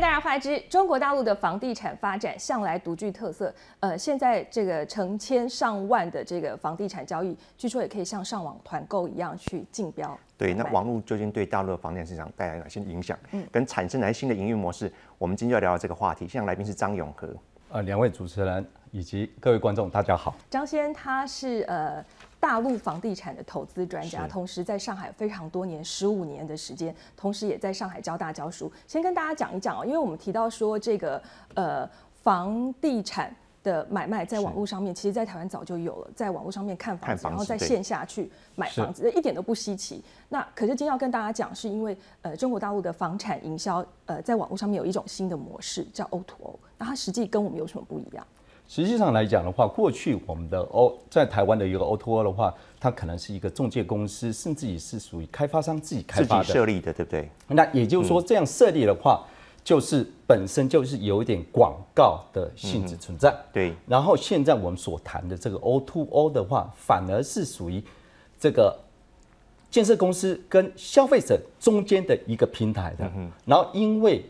大家好，来之中国大陆的房地产发展向来独具特色。呃，现在这个成千上万的这个房地产交易，据说也可以像上网团购一样去竞标。对，那网络究竟对大陆的房地产市场带来哪些影响，嗯，跟产生哪些新的营运模式？我们今天要聊的这个话题，现场来宾是张永和。呃，两位主持人以及各位观众，大家好。张先生，他是呃。大陆房地产的投资专家，同时在上海非常多年，十五年的时间，同时也在上海交大教书。先跟大家讲一讲哦，因为我们提到说这个呃房地产的买卖在网络上面，其实，在台湾早就有了，在网络上面看房子，然后在线下去买房子，这一点都不稀奇。那可是今天要跟大家讲，是因为呃中国大陆的房产营销，呃，在网络上面有一种新的模式叫 O2O，那它实际跟我们有什么不一样？实际上来讲的话，过去我们的 O 在台湾的一个 O to O 的话，它可能是一个中介公司，甚至也是属于开发商自己开发的设立的，对不对？那也就是说，这样设立的话，就是本身就是有一点广告的性质存在。对。然后现在我们所谈的这个 O to O 的话，反而是属于这个建设公司跟消费者中间的一个平台的。然后因为。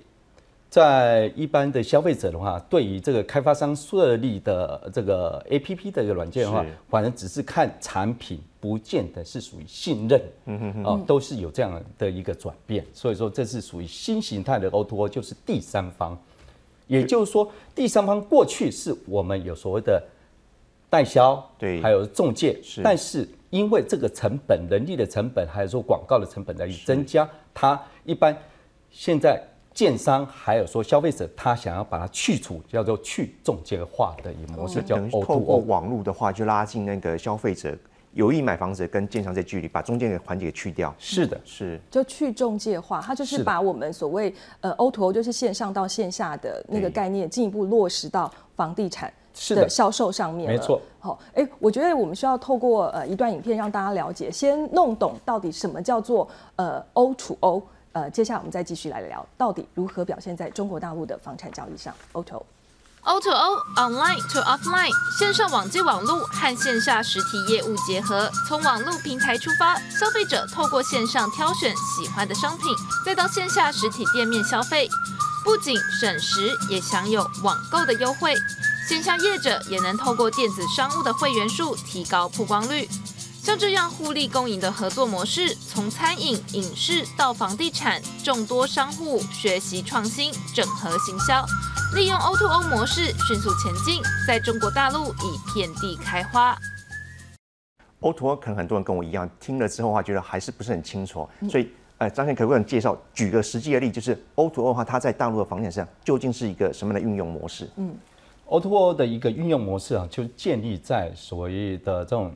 在一般的消费者的话，对于这个开发商设立的这个 A P P 一个软件的话，反正只是看产品，不见得是属于信任。嗯嗯嗯。都是有这样的一个转变，所以说这是属于新形态的 O T O 就是第三方。也就是说，第三方过去是我们有所谓的代销，对，还有中介。是。但是因为这个成本、人力的成本，还有说广告的成本在增加，它一般现在。建商还有说消费者，他想要把它去除，叫做去中介化的一模式，叫 O to O。网络的话，就拉近那个消费者有意买房子跟建商这距离，把中间的环节去掉。是的，是。就去中介化，它就是把我们所谓呃 O to O，就是线上到线下的那个概念，进一步落实到房地产的销售上面。没错。好，哎，我觉得我们需要透过呃一段影片，让大家了解，先弄懂到底什么叫做呃 O to O。呃，接下来我们再继续来聊，到底如何表现在中国大陆的房产交易上？Oto，Oto O online to offline，线上网际网络和线下实体业务结合，从网络平台出发，消费者透过线上挑选喜欢的商品，再到线下实体店面消费，不仅省时，也享有网购的优惠。线下业者也能透过电子商务的会员数提高曝光率。像这样互利共赢的合作模式，从餐饮、影视到房地产，众多商户学习创新、整合行销，利用 O2O 模式迅速前进，在中国大陆已遍地开花。O2O 可能很多人跟我一样听了之后话，觉得还是不是很清楚，所以，哎，张先可不可以介绍，举个实际的例就是 O2O 的话，它在大陆的房地产究竟是一个什么样的运用模式？嗯，O2O 的一个运用模式啊，就建立在所谓的这种。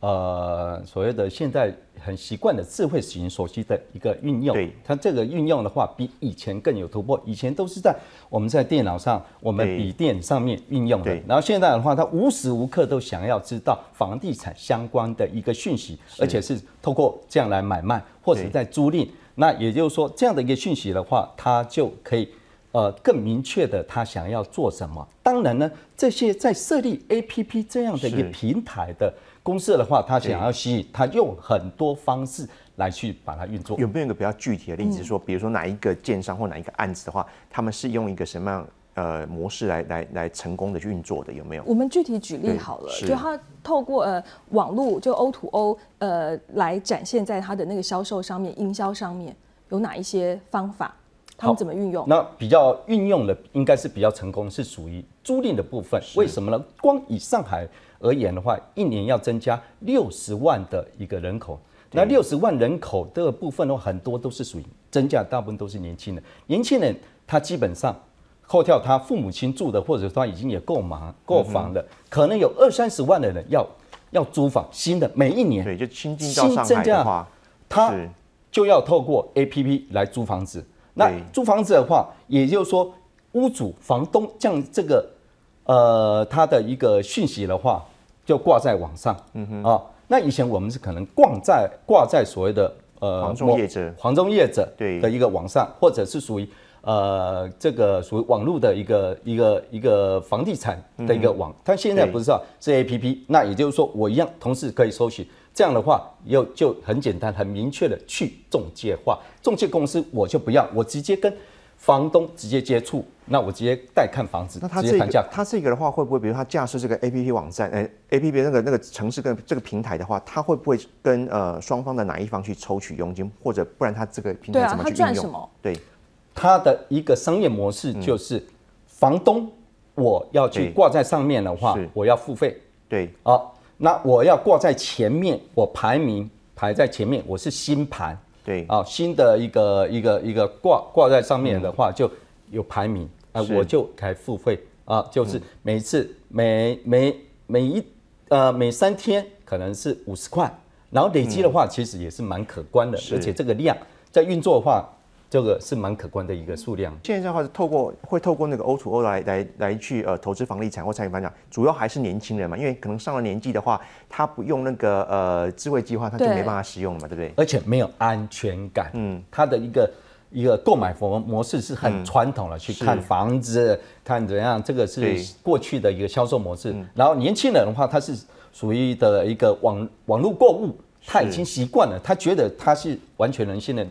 呃，所谓的现在很习惯的智慧型手机的一个运用，它这个运用的话，比以前更有突破。以前都是在我们在电脑上、我们笔电上面运用的，然后现在的话，它无时无刻都想要知道房地产相关的一个讯息，而且是透过这样来买卖或者在租赁。那也就是说，这样的一个讯息的话，它就可以。呃，更明确的，他想要做什么？当然呢，这些在设立 A P P 这样的一个平台的公司的话，他想要吸引，他用很多方式来去把它运作。有没有一个比较具体的例子？说，比如说哪一个建商或哪一个案子的话，他们是用一个什么样呃模式来来来成功的运作的？有没有？我们具体举例好了，就他透过呃网络就 O to O 呃来展现在他的那个销售上面、营销上面有哪一些方法？他们怎么运用？那比较运用的应该是比较成功，是属于租赁的部分。为什么呢？光以上海而言的话，一年要增加六十万的一个人口。那六十万人口的部分的话，很多都是属于增加，大部分都是年轻人。年轻人他基本上，后跳他父母亲住的，或者说已经也购忙、购房了，可能有二三十万的人要要租房。新的每一年，对，就新进加，的话，他就要透过 APP 来租房子。那租房子的话，也就是说，屋主、房东将这个，呃，他的一个讯息的话，就挂在网上。嗯哼。啊，那以前我们是可能挂在挂在所谓的呃黄中者黄中对的一个网上，或者是属于呃这个属于网络的一个一个一个房地产的一个网。但现在不是啊，是 A P P。那也就是说，我一样，同时可以搜寻。这样的话，又就很简单、很明确的去中介化，中介公司我就不要，我直接跟房东直接接触，那我直接带看房子，那他这他这个的话，会不会比如他架设这个 A P P 网站，哎，A P P 那个那个城市跟这个平台的话，他会不会跟呃双方的哪一方去抽取佣金，或者不然他这个平台怎么去用？对，他对，他的一个商业模式就是，房东我要去挂在上面的话，我要付费。对，好。那我要挂在前面，我排名排在前面，我是新盘，对啊，新的一个一个一个挂挂在上面的话，就有排名啊，我就开付费啊，就是每次每每每一呃每三天可能是五十块，然后累积的话，其实也是蛮可观的，而且这个量在运作的话。这个是蛮可观的一个数量。现在的话是透过会透过那个欧 o O 来来来去呃投资房地产或产业房展，主要还是年轻人嘛，因为可能上了年纪的话，他不用那个呃智慧计划，他就没办法使用了嘛，对不对？而且没有安全感。嗯，他的一个一个购买模模式是很传统的，去看房子，看怎样，这个是过去的一个销售模式。然后年轻人的话，他是属于的一个网网络购物，他已经习惯了，他觉得他是完全人性的。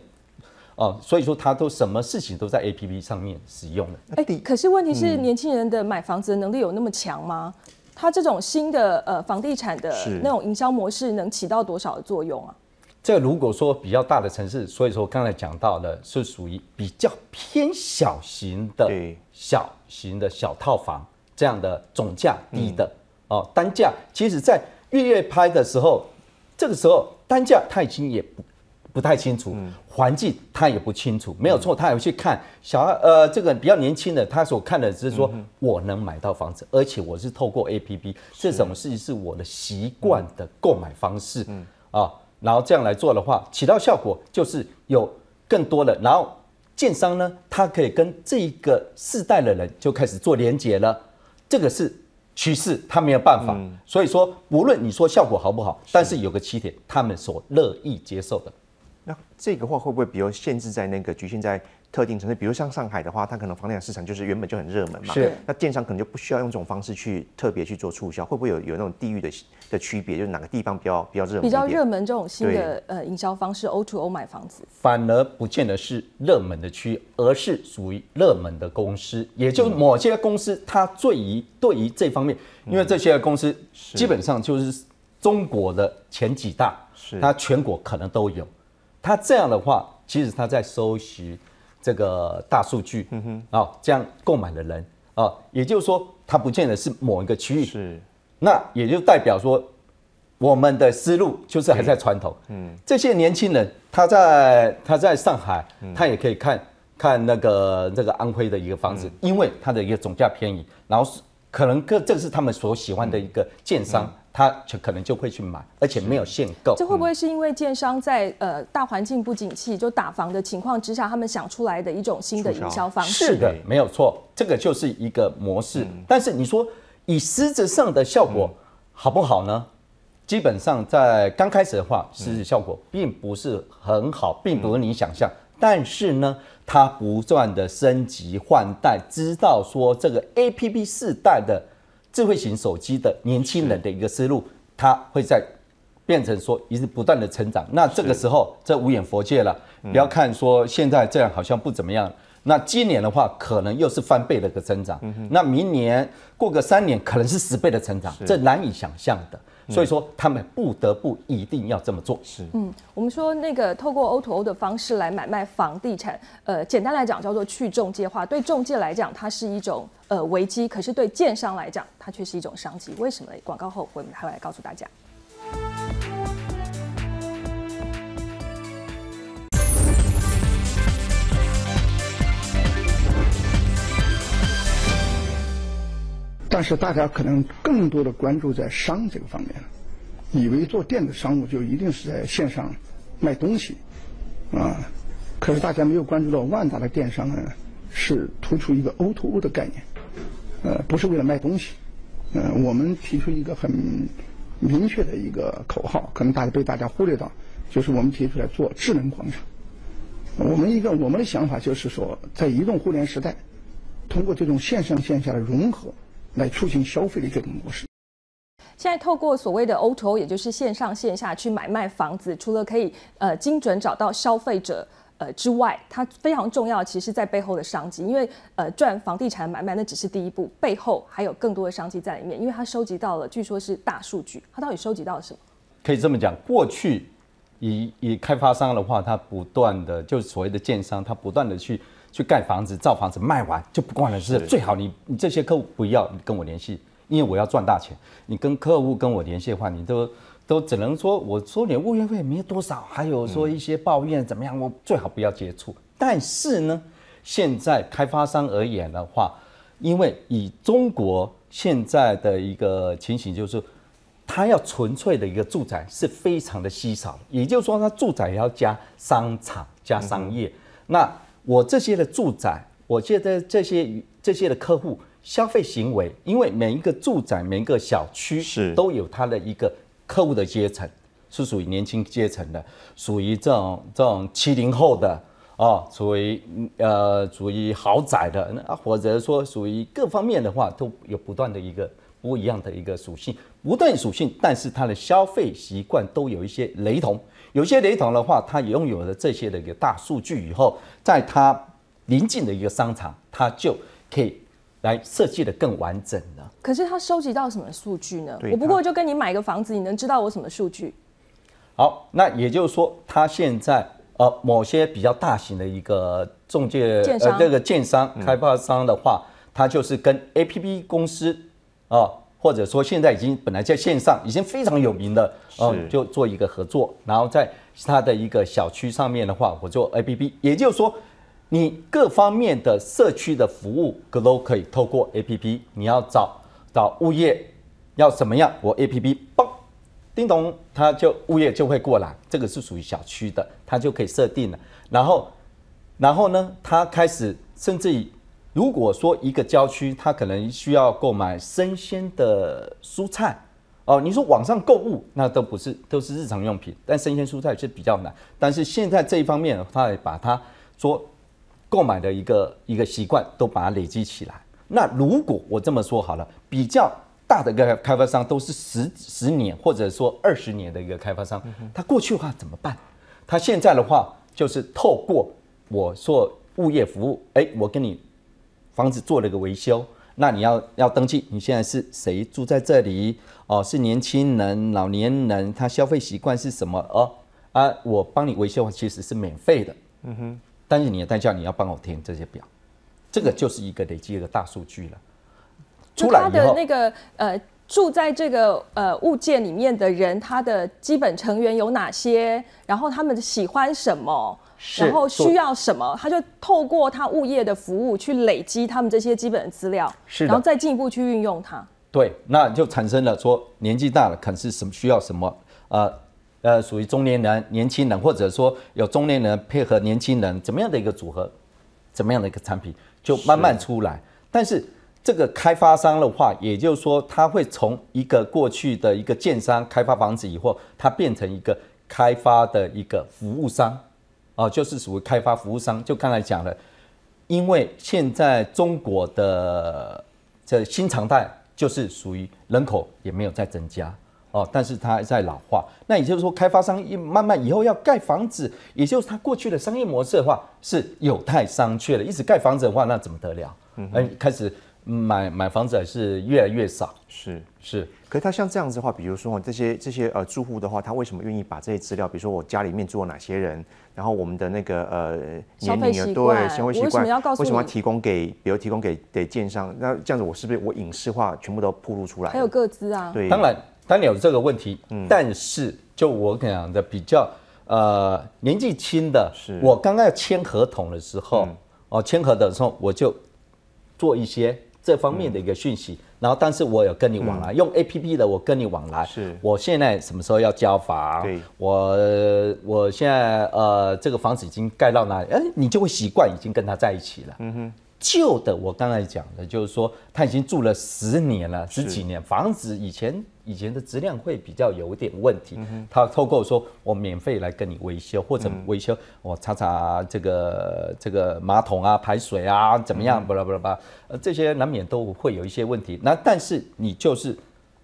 哦，所以说他都什么事情都在 A P P 上面使用了。哎，可是问题是，年轻人的买房子的能力有那么强吗？他这种新的呃房地产的那种营销模式能起到多少的作用啊？这如果说比较大的城市，所以说刚才讲到的，是属于比较偏小型的、小型的小套房这样的总价低的哦，单价其实，在月月拍的时候，这个时候单价他已经也不。不太清楚，环境他也不清楚，没有错，他有去看小呃这个比较年轻的，他所看的是说我能买到房子，而且我是透过 A P P，是什么事情是我的习惯的购买方式，啊，然后这样来做的话，起到效果就是有更多的，然后建商呢，他可以跟这一个世代的人就开始做连接了，这个是趋势，他没有办法，所以说不论你说效果好不好，但是有个起点他们所乐意接受的。那这个话会不会比较限制在那个局限在特定城市？比如像上海的话，它可能房地产市场就是原本就很热门嘛。是。那电商可能就不需要用这种方式去特别去做促销，会不会有有那种地域的的区别？就是哪个地方比较比较热门？比较热门这种新的呃营销方式，O to O 买房子，反而不见得是热门的区，而是属于热门的公司。也就某些公司，它最于对于这方面，因为这些公司基本上就是中国的前几大，是它全国可能都有。他这样的话，其实他在收集这个大数据，嗯哼，啊，这样购买的人啊，也就是说，他不见得是某一个区域，是，那也就代表说，我们的思路就是还在传统。嗯，这些年轻人，他在他在上海，他也可以看看那个那个安徽的一个房子，因为它的一个总价便宜，然后可能个这是他们所喜欢的一个建商。他就可能就会去买，而且没有限购。这会不会是因为建商在呃大环境不景气就打房的情况之下，他们想出来的一种新的营销方式？是的，没有错，这个就是一个模式。但是你说以狮子上的效果好不好呢？基本上在刚开始的话，狮子效果并不是很好，并不如你想象。但是呢，它不断的升级换代，知道说这个 A P P 四代的。智慧型手机的年轻人的一个思路，它会在变成说一直不断的成长。那这个时候，这五眼佛界了，不要看说现在这样好像不怎么样。那今年的话，可能又是翻倍的一个增长。那明年过个三年，可能是十倍的成长，这难以想象的。所以说，他们不得不一定要这么做。是，嗯，我们说那个透过 O to O 的方式来买卖房地产，呃，简单来讲叫做去中介化。对中介来讲，它是一种呃危机；可是对建商来讲，它却是一种商机。为什么？广告后我们还会来告诉大家。但是大家可能更多的关注在商这个方面，以为做电子商务就一定是在线上卖东西，啊，可是大家没有关注到万达的电商呢是突出一个 O2O 的概念，呃，不是为了卖东西，嗯，我们提出一个很明确的一个口号，可能大家被大家忽略到，就是我们提出来做智能广场，我们一个我们的想法就是说，在移动互联时代，通过这种线上线下的融合。来促进消费的这种模式。现在透过所谓的 O2O，也就是线上线下去买卖房子，除了可以呃精准找到消费者呃之外，它非常重要。其实，在背后的商机，因为呃赚房地产买卖那只是第一步，背后还有更多的商机在里面。因为它收集到了，据说是大数据，它到底收集到了什么？可以这么讲，过去以以开发商的话，它不断的就所谓的建商，它不断的去。去盖房子、造房子，卖完就不管了，是最好你你这些客户不要跟我联系，因为我要赚大钱。你跟客户跟我联系的话，你都都只能说我说你物业费没多少，还有说一些抱怨怎么样，我最好不要接触。但是呢，现在开发商而言的话，因为以中国现在的一个情形，就是他要纯粹的一个住宅是非常的稀少，也就是说，他住宅要加商场加商业那。我这些的住宅，我觉得这些这些的客户消费行为，因为每一个住宅、每一个小区是都有它的一个客户的阶层，是属于年轻阶层的，属于这种这种七零后的啊，属于呃属于豪宅的那或者说属于各方面的话都有不断的一个不一样的一个属性。不盾属性，但是它的消费习惯都有一些雷同。有些雷同的话，它拥有了这些的一个大数据以后，在它临近的一个商场，它就可以来设计的更完整了。可是它收集到什么数据呢？我不过就跟你买个房子，你能知道我什么数据？好，那也就是说，它现在呃，某些比较大型的一个中介呃，这个建商开发商的话，它就是跟 A P P 公司啊。或者说，现在已经本来在线上已经非常有名的，哦，就做一个合作，然后在他的一个小区上面的话，我做 APP，也就是说，你各方面的社区的服务，都可以透过 APP。你要找找物业，要怎么样，我 APP 嘣叮咚，他就物业就会过来。这个是属于小区的，他就可以设定了。然后，然后呢，他开始甚至于。如果说一个郊区，他可能需要购买生鲜的蔬菜，哦，你说网上购物，那都不是都是日常用品，但生鲜蔬菜是比较难。但是现在这一方面，他也把它说购买的一个一个习惯都把它累积起来。那如果我这么说好了，比较大的一个开发商都是十十年或者说二十年的一个开发商，他过去的话怎么办？他现在的话就是透过我做物业服务，哎，我跟你。房子做了个维修，那你要要登记，你现在是谁住在这里？哦，是年轻人、老年人，他消费习惯是什么？哦，啊，我帮你维修其实是免费的，嗯哼，但是你的代价你要帮我填这些表，这个就是一个累积一个大数据了。就他的那个呃住在这个呃物件里面的人，他的基本成员有哪些？然后他们喜欢什么？然后需要什么，他就透过他物业的服务去累积他们这些基本的资料，然后再进一步去运用它。对，那就产生了说年纪大了可能是什么需要什么，呃呃，属于中年人、年轻人，或者说有中年人配合年轻人，怎么样的一个组合，怎么样的一个产品就慢慢出来。但是这个开发商的话，也就是说他会从一个过去的一个建商开发房子以后，他变成一个开发的一个服务商。哦，就是属于开发服务商，就刚才讲了，因为现在中国的这新常态就是属于人口也没有在增加哦，但是它在老化。那也就是说，开发商一慢慢以后要盖房子，也就是他过去的商业模式的话是有太商榷了。一直盖房子的话，那怎么得了？嗯，开始买买房子还是越来越少，是是。可是他像这样子的话，比如说这些这些呃住户的话，他为什么愿意把这些资料，比如说我家里面住哪些人，然后我们的那个呃年龄对消费习惯为什么要告诉为什么要提供给，比如提供给给建商，那这样子我是不是我隐私化全部都暴露出来？还有各资啊？对，当然当然有这个问题，嗯，但是就我讲的比较呃年纪轻的，是，我刚刚签合同的时候哦，签合同的时候我就做一些这方面的一个讯息。然后，但是我有跟你往来，用 A P P 的，我跟你往来。是，我现在什么时候要交房？对，我我现在呃，这个房子已经盖到哪里？哎，你就会习惯已经跟他在一起了。嗯哼。旧的，我刚才讲的，就是说他已经住了十年了，十几年房子以前以前的质量会比较有点问题。他透过说我免费来跟你维修，或者维修我查查这个这个马桶啊、排水啊怎么样，巴拉巴拉巴拉，呃，这些难免都会有一些问题。那但是你就是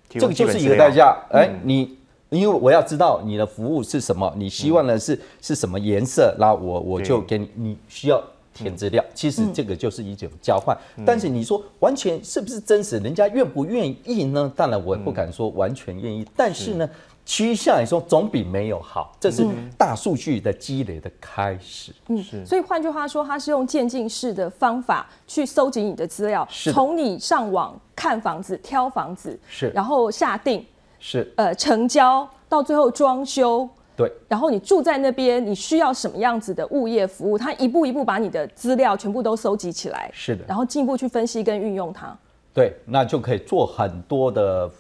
这个就是一个代价，哎，你因为我要知道你的服务是什么，你希望的是是什么颜色，那我我就给你，你需要。填资料，其实这个就是一种交换。但是你说完全是不是真实，人家愿不愿意呢？当然我不敢说完全愿意，但是呢，趋向来说总比没有好。这是大数据的积累的开始。嗯，所以换句话说，它是用渐进式的方法去搜集你的资料，从你上网看房子、挑房子，是，然后下定，是，呃，成交，到最后装修。对，然后你住在那边，你需要什么样子的物业服务？他一步一步把你的资料全部都收集起来，是的，然后进一步去分析跟运用它。对，那就可以做很多的，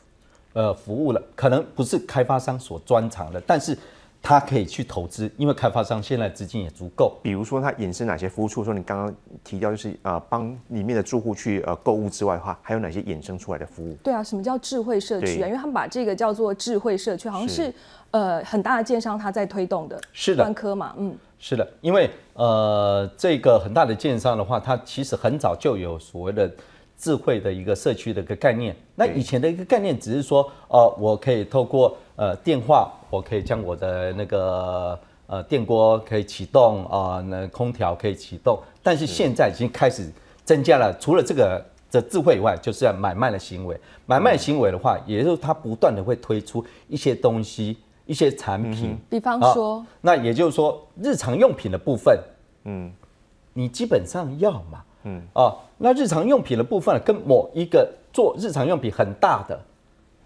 呃，服务了。可能不是开发商所专长的，但是。他可以去投资，因为开发商现在资金也足够。比如说，他衍生哪些服务？说你刚刚提到，就是呃，帮里面的住户去呃购物之外的话，还有哪些衍生出来的服务？对啊，什么叫智慧社区啊？因为他们把这个叫做智慧社区，好像是呃很大的建商他在推动的。是的，万科嘛，嗯，是的，因为呃这个很大的建商的话，它其实很早就有所谓的智慧的一个社区的一个概念。那以前的一个概念只是说，哦，我可以透过。呃，电话我可以将我的那个呃电锅可以启动啊，那空调可以启动。但是现在已经开始增加了，除了这个的智慧以外，就是要买卖的行为。买卖行为的话，也就是它不断的会推出一些东西、一些产品。比方说，那也就是说日常用品的部分，嗯，你基本上要嘛，嗯啊，那日常用品的部分跟某一个做日常用品很大的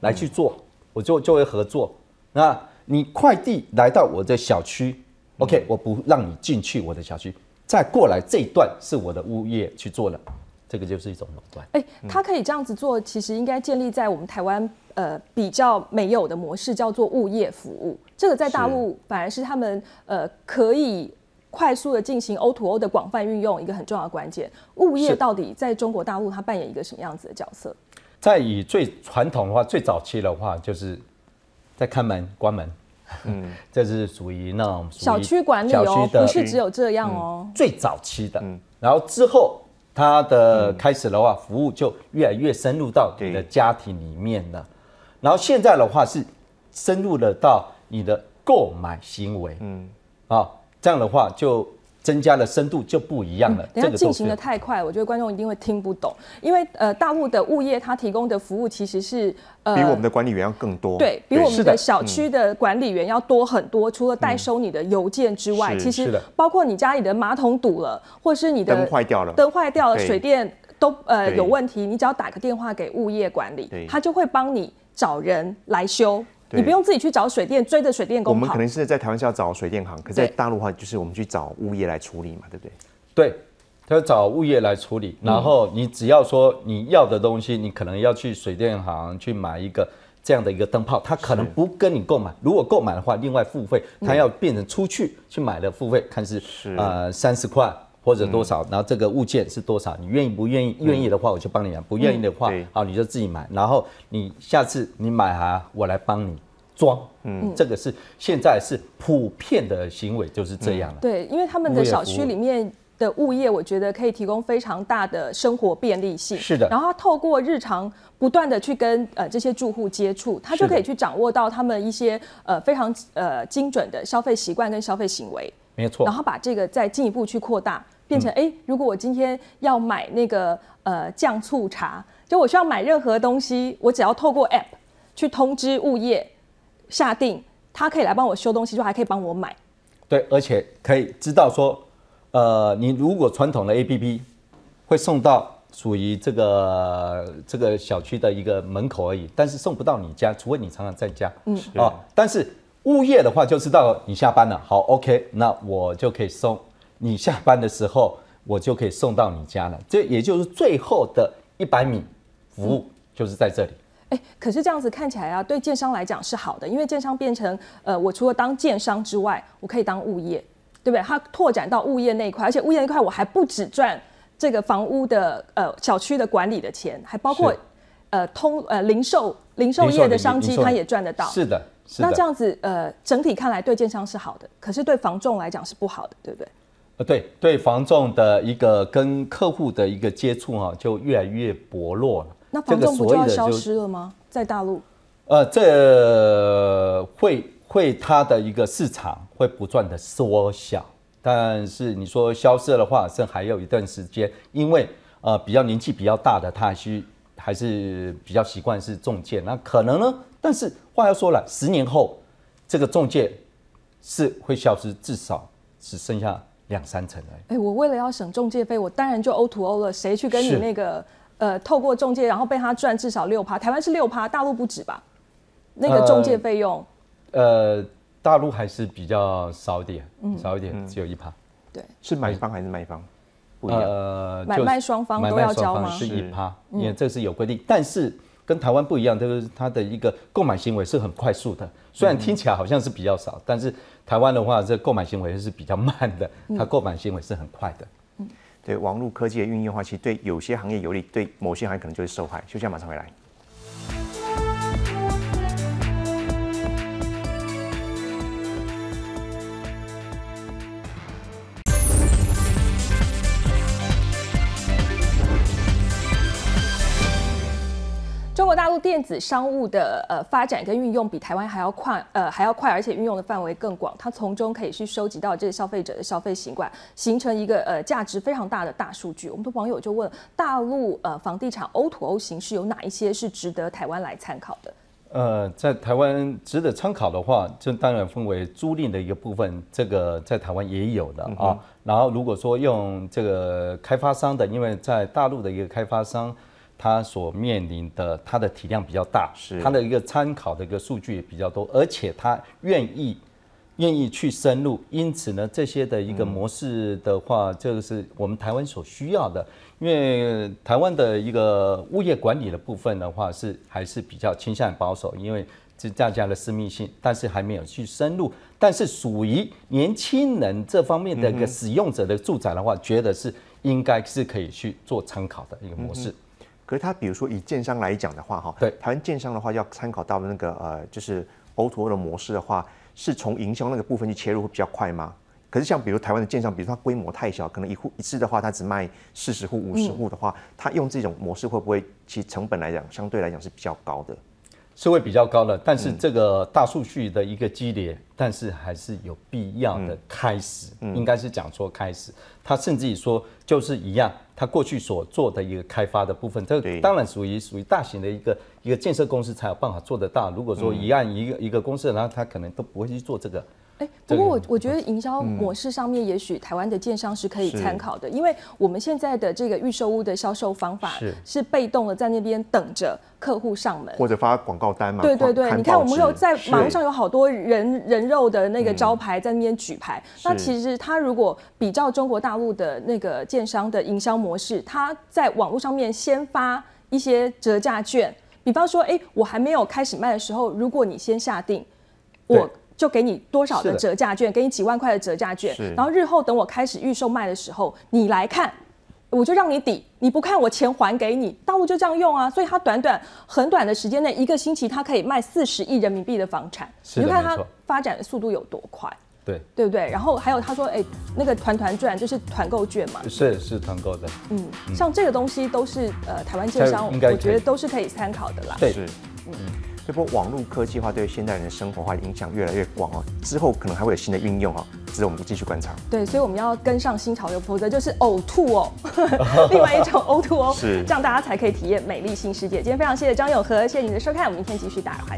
来去做。我就就会合作，那你快递来到我的小区，OK，我不让你进去我的小区，再过来这一段是我的物业去做了，这个就是一种垄断。哎，他可以这样子做，其实应该建立在我们台湾呃比较没有的模式，叫做物业服务。这个在大陆反而是他们呃可以快速的进行 O to O 的广泛运用，一个很重要的关键。物业到底在中国大陆它扮演一个什么样子的角色？在以最传统的话，最早期的话，就是在看门、关门，嗯，这是属于那种小区管理哦，不是只有这样哦。最早期的，然后之后它的开始的话，服务就越来越深入到你的家庭里面了。然后现在的话是深入的到你的购买行为，嗯，啊，这样的话就。增加了深度就不一样了。要进行的太快，我觉得观众一定会听不懂。因为呃，大陆的物业它提供的服务其实是呃，比我们的管理员要更多，对比我们的小区的管理员要多很多。除了代收你的邮件之外，其实包括你家里的马桶堵了，或是你的灯坏掉了，灯坏掉了，水电都呃有问题，你只要打个电话给物业管理，他就会帮你找人来修。你不用自己去找水电，追着水电工。我们可能是在台湾是要找水电行，可在大陆话就是我们去找物业来处理嘛，对不对？对，他要找物业来处理。然后你只要说你要的东西，你可能要去水电行去买一个这样的一个灯泡，他可能不跟你购买，如果购买的话，另外付费，他要变成出去去买的付费，看是呃三十块。或者多少，然后这个物件是多少？你愿意不愿意？愿意的话，我就帮你买；不愿意的话，好，你就自己买。然后你下次你买哈，我来帮你装。嗯，这个是现在是普遍的行为，就是这样了。对，因为他们的小区里面的物业，我觉得可以提供非常大的生活便利性。是的。然后他透过日常不断的去跟呃这些住户接触，他就可以去掌握到他们一些呃非常呃精准的消费习惯跟消费行为。没错。然后把这个再进一步去扩大。变成哎，如果我今天要买那个呃酱醋茶，就我需要买任何东西，我只要透过 App 去通知物业下定，他可以来帮我修东西，就还可以帮我买。对，而且可以知道说，呃，你如果传统的 App 会送到属于这个这个小区的一个门口而已，但是送不到你家，除非你常常在家。嗯。哦，但是物业的话就知道你下班了，好，OK，那我就可以送。你下班的时候，我就可以送到你家了。这也就是最后的一百米服务，就是在这里。哎，可是这样子看起来啊，对建商来讲是好的，因为建商变成呃，我除了当建商之外，我可以当物业，对不对？它拓展到物业那一块，而且物业那一块我还不止赚这个房屋的呃小区的管理的钱，还包括呃通呃零售零售业的商机，它也赚得到。是的。那这样子呃，整体看来对建商是好的，可是对房仲来讲是不好的，对不对？呃，对对，房仲的一个跟客户的一个接触哈，就越来越薄弱了。那房仲不就要消失了吗？在大陆？呃，这会会它的一个市场会不断的缩小，但是你说消失的话，是还有一段时间，因为呃比较年纪比较大的，他还是还是比较习惯是中介。那可能呢？但是话又说了，十年后这个中介是会消失，至少只剩下。两三成哎，哎，我为了要省中介费，我当然就 O to O 了。谁去跟你那个呃，透过中介，然后被他赚至少六趴。台湾是六趴，大陆不止吧？那个中介费用，呃，大陆还是比较少点，少一点，只有一趴。对，是买方还是卖方？呃，买卖双方都要交吗？是一趴，因为这是有规定，但是。跟台湾不一样，就是它的一个购买行为是很快速的。虽然听起来好像是比较少，但是台湾的话，这购买行为是比较慢的。它购买行为是很快的。嗯，对，网络科技的运用的话，其实对有些行业有利，对某些行业可能就会受害。休贤马上回来。中国大陆电子商务的呃发展跟运用比台湾还要快，呃还要快，而且运用的范围更广。它从中可以去收集到这个消费者的消费习惯，形成一个呃价值非常大的大数据。我们的网友就问：大陆呃房地产 O to O 形式有哪一些是值得台湾来参考的？呃，在台湾值得参考的话，这当然分为租赁的一个部分，这个在台湾也有的啊。然后如果说用这个开发商的，因为在大陆的一个开发商。它所面临的它的体量比较大，是它的一个参考的一个数据也比较多，而且它愿意愿意去深入，因此呢，这些的一个模式的话，这个是我们台湾所需要的。因为台湾的一个物业管理的部分的话，是还是比较倾向保守，因为这大家的私密性，但是还没有去深入。但是属于年轻人这方面的一个使用者的住宅的话，觉得是应该是可以去做参考的一个模式。可是它比如说以建商来讲的话，哈，对，台湾建商的话要参考到那个呃，就是 o w o O 的模式的话，是从营销那个部分去切入会比较快吗？可是像比如台湾的建商，比如它规模太小，可能一户一次的话，它只卖四十户五十户的话，它用这种模式会不会其实成本来讲相对来讲是比较高的？是会比较高的，但是这个大数据的一个积累，但是还是有必要的开始，应该是讲说开始。他甚至于说就是一样，他过去所做的一个开发的部分，这当然属于属于大型的一个一个建设公司才有办法做得到。如果说一按一个一个公司，然后他可能都不会去做这个。哎，不过我我觉得营销模式上面，也许台湾的建商是可以参考的，因为我们现在的这个预售屋的销售方法是被动的，在那边等着客户上门，或者发广告单嘛。对对对，你看我们有在马路上有好多人人肉的那个招牌在那边举牌，那其实他如果比较中国大陆的那个建商的营销模式，他在网络上面先发一些折价券，比方说，哎，我还没有开始卖的时候，如果你先下定，我。就给你多少的折价券，给你几万块的折价券，然后日后等我开始预售卖的时候，你来看，我就让你抵，你不看我钱还给你，大陆就这样用啊。所以它短短很短的时间内，一个星期它可以卖四十亿人民币的房产，你就看它发展的速度有多快，对对不对？然后还有他说，哎，那个团团转就是团购券嘛，是是团购的，嗯，像这个东西都是呃台湾建商，我觉得都是可以参考的啦，对，嗯。这波网络科技化对现代人的生活化影响越来越广哦，之后可能还会有新的运用哦，值得我们继续观察。对，所以我们要跟上新潮流，否则就是呕吐哦，另外一种呕吐哦，是这样大家才可以体验美丽新世界。今天非常谢谢张永和，谢谢你的收看，我们明天继续打耳科